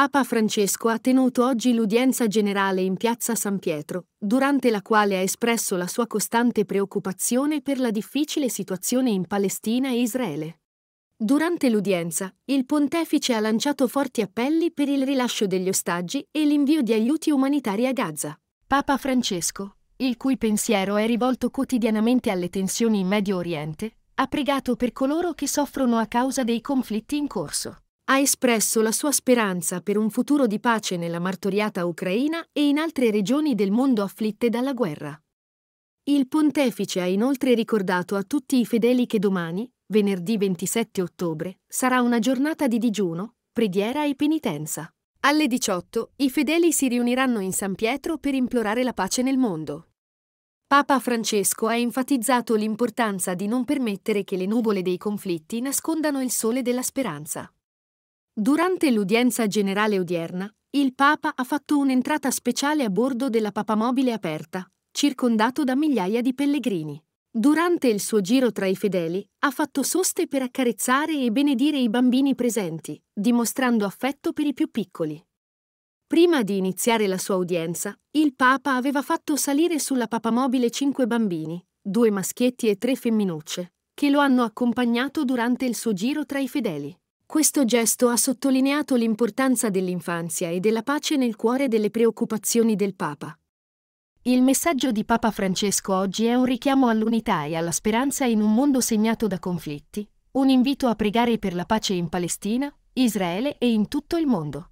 Papa Francesco ha tenuto oggi l'udienza generale in piazza San Pietro, durante la quale ha espresso la sua costante preoccupazione per la difficile situazione in Palestina e Israele. Durante l'udienza, il pontefice ha lanciato forti appelli per il rilascio degli ostaggi e l'invio di aiuti umanitari a Gaza. Papa Francesco, il cui pensiero è rivolto quotidianamente alle tensioni in Medio Oriente, ha pregato per coloro che soffrono a causa dei conflitti in corso ha espresso la sua speranza per un futuro di pace nella martoriata Ucraina e in altre regioni del mondo afflitte dalla guerra. Il pontefice ha inoltre ricordato a tutti i fedeli che domani, venerdì 27 ottobre, sarà una giornata di digiuno, preghiera e penitenza. Alle 18 i fedeli si riuniranno in San Pietro per implorare la pace nel mondo. Papa Francesco ha enfatizzato l'importanza di non permettere che le nuvole dei conflitti nascondano il sole della speranza. Durante l'udienza generale odierna, il Papa ha fatto un'entrata speciale a bordo della papamobile aperta, circondato da migliaia di pellegrini. Durante il suo giro tra i fedeli, ha fatto soste per accarezzare e benedire i bambini presenti, dimostrando affetto per i più piccoli. Prima di iniziare la sua udienza, il Papa aveva fatto salire sulla papamobile cinque bambini, due maschietti e tre femminucce, che lo hanno accompagnato durante il suo giro tra i fedeli. Questo gesto ha sottolineato l'importanza dell'infanzia e della pace nel cuore delle preoccupazioni del Papa. Il messaggio di Papa Francesco oggi è un richiamo all'unità e alla speranza in un mondo segnato da conflitti, un invito a pregare per la pace in Palestina, Israele e in tutto il mondo.